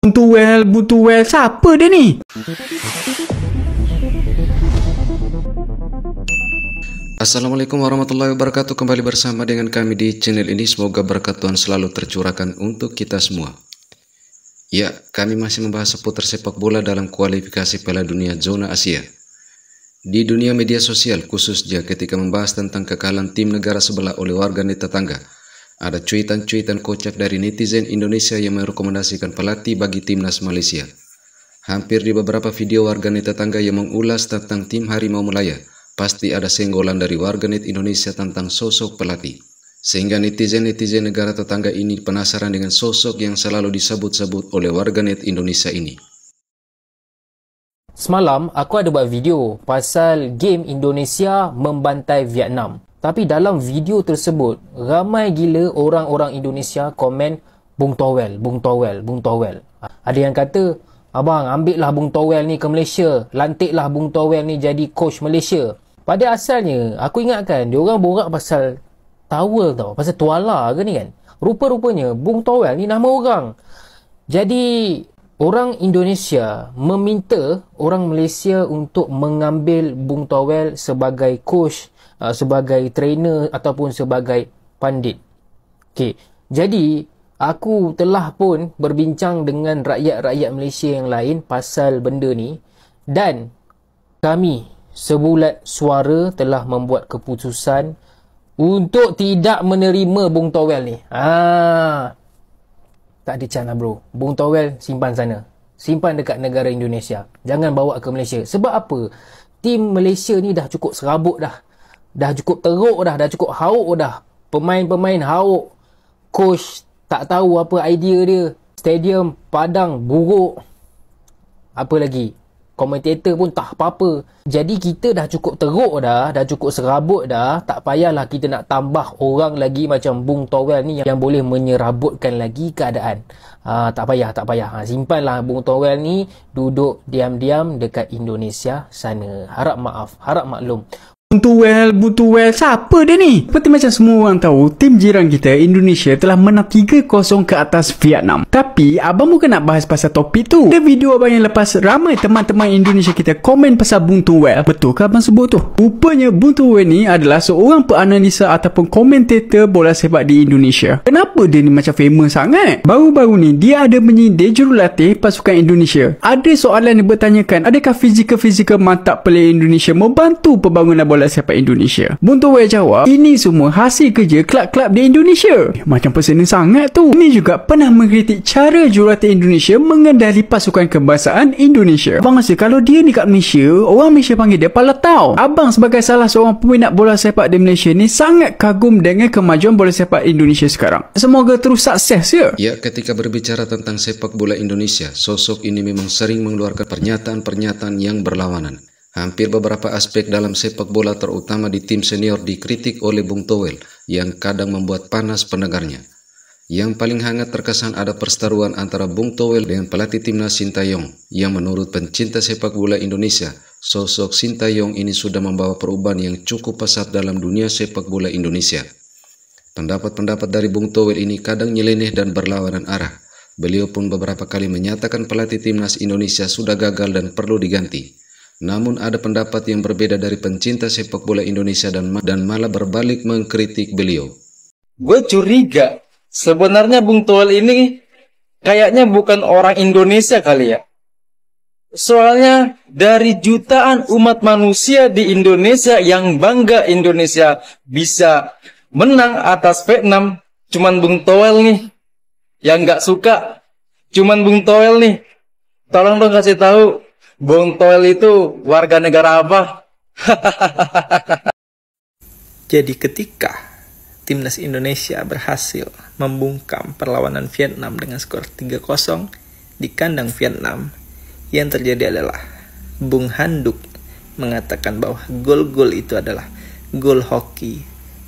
butuh well siapa dia ni? Assalamualaikum warahmatullahi wabarakatuh Kembali bersama dengan kami di channel ini Semoga berkat Tuhan selalu tercurahkan untuk kita semua Ya, kami masih membahas seputar sepak bola dalam kualifikasi Piala Dunia Zona Asia Di dunia media sosial khususnya ketika membahas tentang kekalahan tim negara sebelah oleh warga tetangga ada cuitan-cuitan kocak dari netizen Indonesia yang merekomendasikan pelatih bagi timnas Malaysia. Hampir di beberapa video warganet tetangga yang mengulas tentang tim Harimau Melaya, pasti ada senggolan dari warganet Indonesia tentang sosok pelatih. Sehingga netizen-netizen negara tetangga ini penasaran dengan sosok yang selalu disebut-sebut oleh warganet Indonesia ini. Semalam aku ada buat video pasal game Indonesia membantai Vietnam. Tapi dalam video tersebut, ramai gila orang-orang Indonesia komen Bung Towel, Bung Towel, Bung Towel. Ada yang kata, Abang, ambil lah Bung Towel ni ke Malaysia. Lantiklah Bung Towel ni jadi coach Malaysia. Pada asalnya, aku ingatkan, orang borak pasal towel tau. Pasal tuala ke ni kan? Rupa-rupanya, Bung Towel ni nama orang. Jadi, orang Indonesia meminta orang Malaysia untuk mengambil Bung Towel sebagai coach uh, sebagai trainer ataupun sebagai pandit. Okey. Jadi aku telah pun berbincang dengan rakyat-rakyat Malaysia yang lain pasal benda ni dan kami sebulat suara telah membuat keputusan untuk tidak menerima Bung Towel ni. Ha. Tak ada cana lah, bro. Bung Towel simpan sana. Simpan dekat negara Indonesia. Jangan bawa ke Malaysia. Sebab apa? Tim Malaysia ni dah cukup serabut dah dah cukup teruk dah, dah cukup hauk dah. Pemain-pemain hauk. Coach tak tahu apa idea dia. Stadium padang buruk. Apa lagi? Komentator pun tak apa-apa. Jadi kita dah cukup teruk dah, dah cukup serabut dah. Tak payahlah kita nak tambah orang lagi macam Bung Towel ni yang, yang boleh menyerabutkan lagi keadaan. Ha, tak payah, tak payah. Ha, simpanlah Bung Towel ni duduk diam-diam dekat Indonesia sana. Harap maaf, harap maklum. Buntu well, buntu well. Siapa dia ni? Seperti macam semua orang tahu, tim jiran kita Indonesia telah menang 3-0 ke atas Vietnam. Tapi, abang bukan nak bahas pasal topik tu. Di video abang yang lepas ramai teman-teman Indonesia kita komen pasal buntu well. Betul ke abang sebut tu? Rupanya, buntu well ni adalah seorang penganalisa ataupun komentator bola sepak di Indonesia. Kenapa dia ni macam famous sangat? Baru-baru ni, dia ada menyindir jurulatih pasukan Indonesia. Ada soalan yang bertanyakan, adakah fizikal-fizikal mantap player Indonesia membantu pembangunan bola oleh sepak Indonesia. Buntu Buntuwe jawab, ini semua hasil kerja kelab-kelab di Indonesia. Eh, macam pesenin sangat tu. Ini juga pernah mengkritik cara jurulatih Indonesia mengendali pasukan kebangsaan Indonesia. Abang rasa kalau dia ni kat Malaysia, orang Malaysia panggil dia Palatau. Abang sebagai salah seorang peminat bola sepak di Malaysia ni sangat kagum dengan kemajuan bola sepak Indonesia sekarang. Semoga terus sukses ya. Ya, ketika berbicara tentang sepak bola Indonesia, sosok ini memang sering mengeluarkan pernyataan-pernyataan yang berlawanan. Hampir beberapa aspek dalam sepak bola terutama di tim senior dikritik oleh Bung Towel yang kadang membuat panas pendengarnya. Yang paling hangat terkesan ada perseteruan antara Bung Towel dengan pelatih timnas Sintayong yang menurut pencinta sepak bola Indonesia, sosok Sintayong ini sudah membawa perubahan yang cukup pesat dalam dunia sepak bola Indonesia. Pendapat-pendapat dari Bung Towel ini kadang nyeleneh dan berlawanan arah. Beliau pun beberapa kali menyatakan pelatih timnas Indonesia sudah gagal dan perlu diganti. Namun ada pendapat yang berbeda dari pencinta sepak bola Indonesia dan ma dan malah berbalik mengkritik beliau. Gue curiga, sebenarnya Bung Toel ini kayaknya bukan orang Indonesia kali ya. Soalnya dari jutaan umat manusia di Indonesia yang bangga Indonesia bisa menang atas Vietnam, cuman Bung Toel nih yang nggak suka, cuman Bung Toel nih. Tolong dong kasih tahu Bung Toel itu warga negara apa? Jadi ketika timnas Indonesia berhasil membungkam perlawanan Vietnam dengan skor 3-0 di kandang Vietnam, yang terjadi adalah Bung Handuk mengatakan bahwa gol-gol itu adalah gol hoki,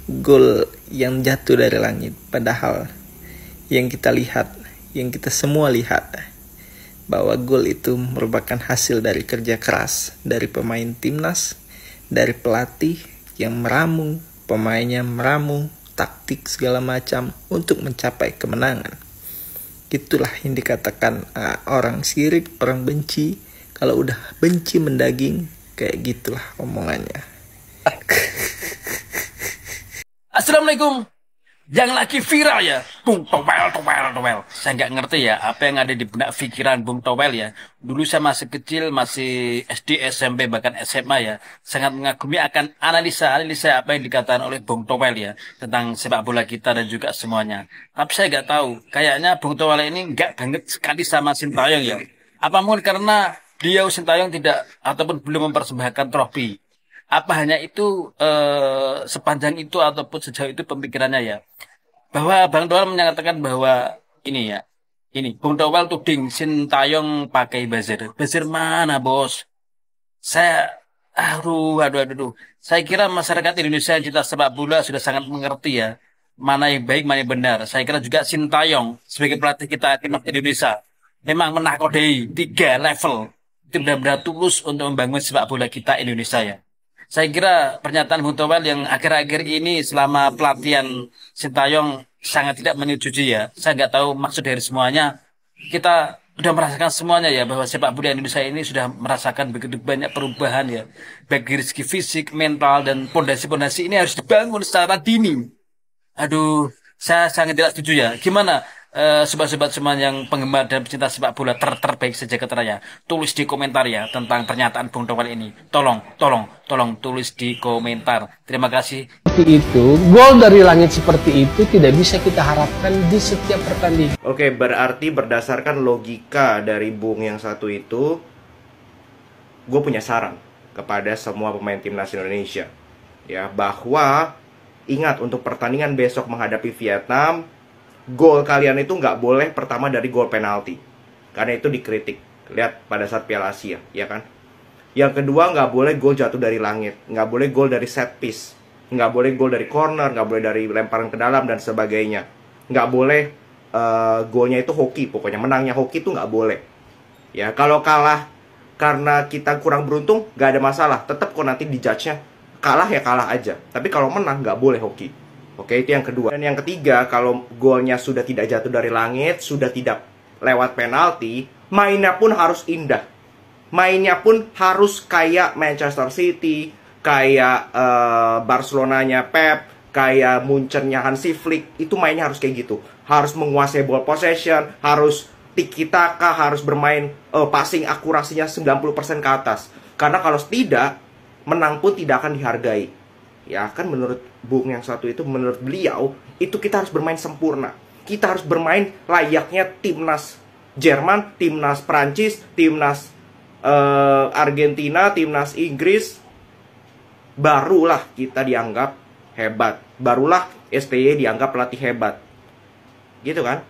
gol yang jatuh dari langit. Padahal yang kita lihat, yang kita semua lihat bahwa gol itu merupakan hasil dari kerja keras dari pemain timnas, dari pelatih yang meramu, pemainnya meramu, taktik segala macam untuk mencapai kemenangan. Itulah yang dikatakan uh, orang sirik, orang benci. Kalau udah benci mendaging, kayak gitulah omongannya. Assalamualaikum yang lagi viral ya Bung Towel Towel Towel saya nggak ngerti ya apa yang ada di benak pikiran Bung Towel ya dulu saya masih kecil masih SD SMP bahkan SMA ya sangat mengagumi akan analisa analisa apa yang dikatakan oleh Bung Towel ya tentang sepak bola kita dan juga semuanya tapi saya nggak tahu kayaknya Bung Towel ini nggak banget sekali sama Sintayong ya apa mungkin karena beliau Sintayong tidak ataupun belum mempersembahkan trofi apa hanya itu eh, sepanjang itu ataupun sejauh itu pemikirannya ya bahwa Bang Doal menyatakan bahwa ini ya ini Bung Doal tuding Sintayong pakai buzzer buzzer mana bos saya aduh aduh aduh, aduh. saya kira masyarakat Indonesia yang cinta sepak bola sudah sangat mengerti ya mana yang baik mana yang benar saya kira juga Sintayong sebagai pelatih kita timnas Indonesia memang menakodai tiga level tidak benar-benar tulus untuk membangun sepak bola kita Indonesia ya saya kira pernyataan Bung Towel yang akhir-akhir ini selama pelatihan Sintayong sangat tidak menyetujui ya. Saya nggak tahu maksud dari semuanya. Kita sudah merasakan semuanya ya bahwa sepak bola Indonesia ini sudah merasakan begitu banyak perubahan ya baik dari segi fisik, mental dan pondasi-pondasi ini harus dibangun secara dini. Aduh, saya sangat tidak setuju ya. Gimana? sobat-sobat uh, semua yang penggemar dan pecinta sepak bola ter terbaik sejak raya, tulis di komentar ya tentang pernyataan Bung Towel ini. Tolong, tolong, tolong tulis di komentar. Terima kasih. Itu gol dari langit seperti itu tidak bisa kita harapkan di setiap pertandingan. Oke, berarti berdasarkan logika dari Bung yang satu itu, gue punya saran kepada semua pemain timnas Indonesia, ya bahwa ingat untuk pertandingan besok menghadapi Vietnam gol kalian itu nggak boleh pertama dari gol penalti. Karena itu dikritik. Lihat pada saat Piala Asia, ya kan? Yang kedua nggak boleh gol jatuh dari langit, nggak boleh gol dari set piece, nggak boleh gol dari corner, nggak boleh dari lemparan ke dalam dan sebagainya. Nggak boleh uh, golnya itu hoki, pokoknya menangnya hoki itu nggak boleh. Ya kalau kalah karena kita kurang beruntung, nggak ada masalah. Tetap kok nanti dijudge-nya kalah ya kalah aja. Tapi kalau menang nggak boleh hoki. Oke, itu yang kedua. Dan yang ketiga, kalau golnya sudah tidak jatuh dari langit, sudah tidak lewat penalti, mainnya pun harus indah. Mainnya pun harus kayak Manchester City, kayak uh, eh, nya Pep, kayak nya Hansi Flick. Itu mainnya harus kayak gitu. Harus menguasai ball possession, harus tiki taka, harus bermain uh, passing akurasinya 90% ke atas. Karena kalau tidak, menang pun tidak akan dihargai ya kan menurut Bung yang satu itu menurut beliau itu kita harus bermain sempurna kita harus bermain layaknya timnas Jerman timnas Prancis timnas uh, Argentina timnas Inggris barulah kita dianggap hebat barulah STY dianggap pelatih hebat gitu kan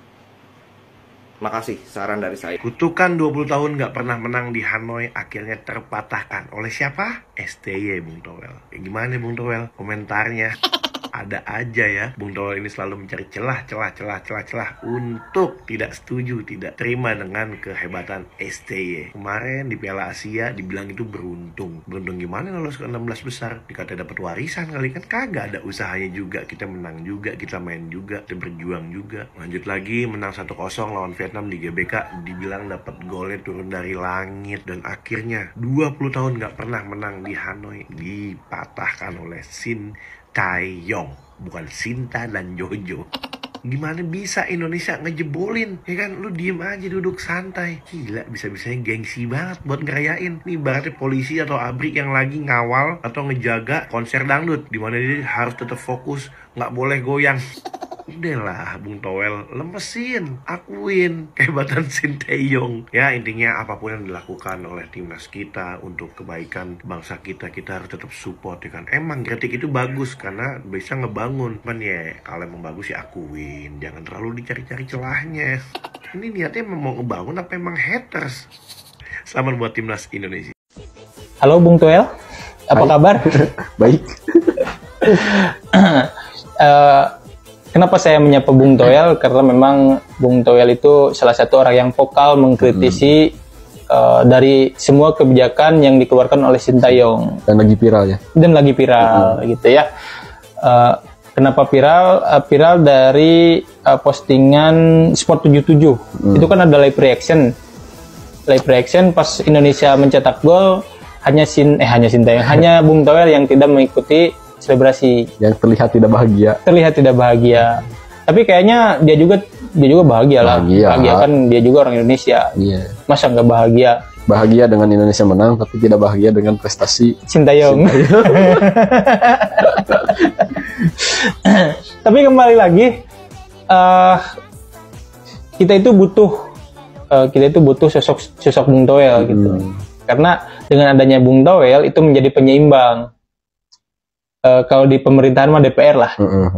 Makasih saran dari saya. Kutukan 20 tahun nggak pernah menang di Hanoi akhirnya terpatahkan oleh siapa? STY Bung Towel. Ya, gimana Bung Towel komentarnya? ada aja ya. Bung Towel ini selalu mencari celah, celah, celah, celah, celah untuk tidak setuju, tidak terima dengan kehebatan STY. Kemarin di Piala Asia dibilang itu beruntung. Beruntung gimana lolos ke 16 besar? Dikata dapat warisan kali kan kagak ada usahanya juga. Kita menang juga, kita main juga, kita berjuang juga. Lanjut lagi menang 1-0 lawan Vietnam di GBK dibilang dapat golnya turun dari langit dan akhirnya 20 tahun nggak pernah menang di Hanoi dipatahkan oleh Sin tayong bukan Sinta dan Jojo gimana bisa Indonesia ngejebolin ya kan lu diem aja duduk santai gila bisa-bisanya gengsi banget buat ngerayain nih berarti polisi atau abrik yang lagi ngawal atau ngejaga konser dangdut dimana dia harus tetap fokus nggak boleh goyang Udah lah, Bung Toel lemesin akuin kehebatan Sinteyong ya intinya apapun yang dilakukan oleh timnas kita untuk kebaikan bangsa kita kita harus tetap support ya kan emang kritik itu bagus karena bisa ngebangun kan ya kalau emang bagus ya akuin jangan terlalu dicari-cari celahnya ini niatnya emang mau ngebangun apa emang haters sama buat timnas Indonesia halo Bung Toel apa Baik. kabar? Baik. Eh, kenapa saya menyapa Bung Toel karena memang Bung Toel itu salah satu orang yang vokal mengkritisi hmm. uh, dari semua kebijakan yang dikeluarkan oleh Sintayong dan lagi viral ya dan lagi viral hmm. gitu ya uh, kenapa viral uh, viral dari uh, postingan Sport 77 hmm. itu kan ada live reaction live reaction pas Indonesia mencetak gol hanya sin eh hanya Sintayong hanya Bung Toel yang tidak mengikuti selebrasi yang terlihat tidak bahagia terlihat tidak bahagia tapi kayaknya dia juga dia juga bahagia, lah bahagia kan dia juga orang Indonesia iya. masa nggak bahagia bahagia dengan Indonesia menang tapi tidak bahagia dengan prestasi cinta Sintayong. tapi kembali lagi uh, kita itu butuh uh, kita itu butuh sosok sosok Bung Toel gitu. hmm. gitu. Karena dengan adanya Bung Toel itu menjadi penyeimbang uh, kalau di pemerintahan mah DPR lah. Mm-hmm.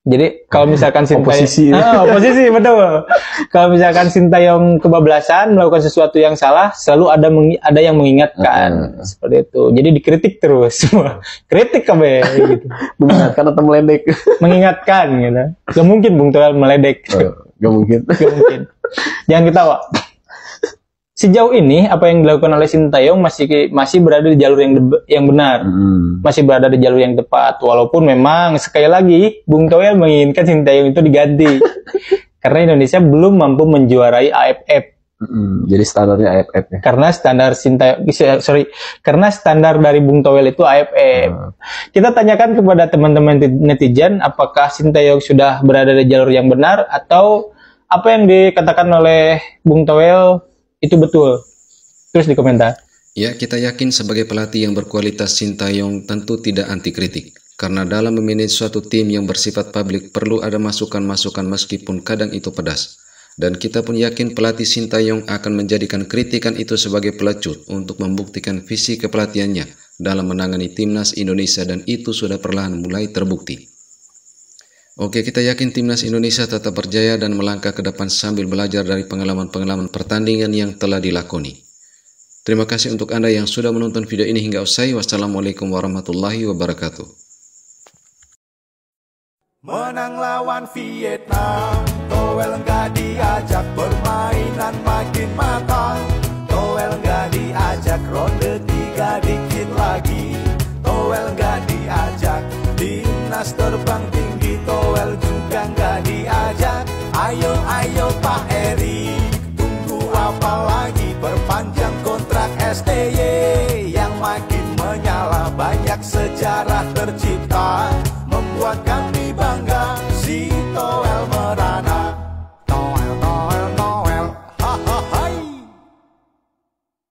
Jadi kalau misalkan Sintayong oposisi, ah, oposisi betul. kalau misalkan Sintayong kebablasan melakukan sesuatu yang salah, selalu ada ada yang mengingatkan mm-hmm. seperti itu. Jadi dikritik terus semua. Kritik ya? kabe gitu. mengingatkan atau meledek. mengingatkan gitu. Gak mungkin Bung Toel meledek. Eh, gak mungkin. gak mungkin. Jangan ketawa sejauh ini apa yang dilakukan oleh Sintayong masih masih berada di jalur yang yang benar, hmm. masih berada di jalur yang tepat. Walaupun memang sekali lagi Bung Toel menginginkan Sintayong itu diganti karena Indonesia belum mampu menjuarai AFF. Hmm, jadi standarnya AFF ya. Karena standar Sinta sorry, karena standar dari Bung Toel itu AFF. Hmm. Kita tanyakan kepada teman-teman netizen apakah Sintayong sudah berada di jalur yang benar atau apa yang dikatakan oleh Bung Toel itu betul. Terus di komentar Ya, kita yakin sebagai pelatih yang berkualitas Sintayong tentu tidak anti kritik. Karena dalam memanage suatu tim yang bersifat publik perlu ada masukan-masukan meskipun kadang itu pedas. Dan kita pun yakin pelatih Sintayong akan menjadikan kritikan itu sebagai pelecut untuk membuktikan visi kepelatihannya dalam menangani timnas Indonesia dan itu sudah perlahan mulai terbukti. Oke, kita yakin timnas Indonesia tetap berjaya dan melangkah ke depan sambil belajar dari pengalaman-pengalaman pertandingan yang telah dilakoni. Terima kasih untuk Anda yang sudah menonton video ini hingga usai. Wassalamualaikum warahmatullahi wabarakatuh. Menang lawan Vietnam, Toel nggak diajak permainan makin matang. Toel nggak diajak ronde tiga dikit lagi. Toel nggak diajak timnas terbang ayo Pak Eri Tunggu apa lagi perpanjang kontrak STY Yang makin menyala banyak sejarah tercipta Membuat kami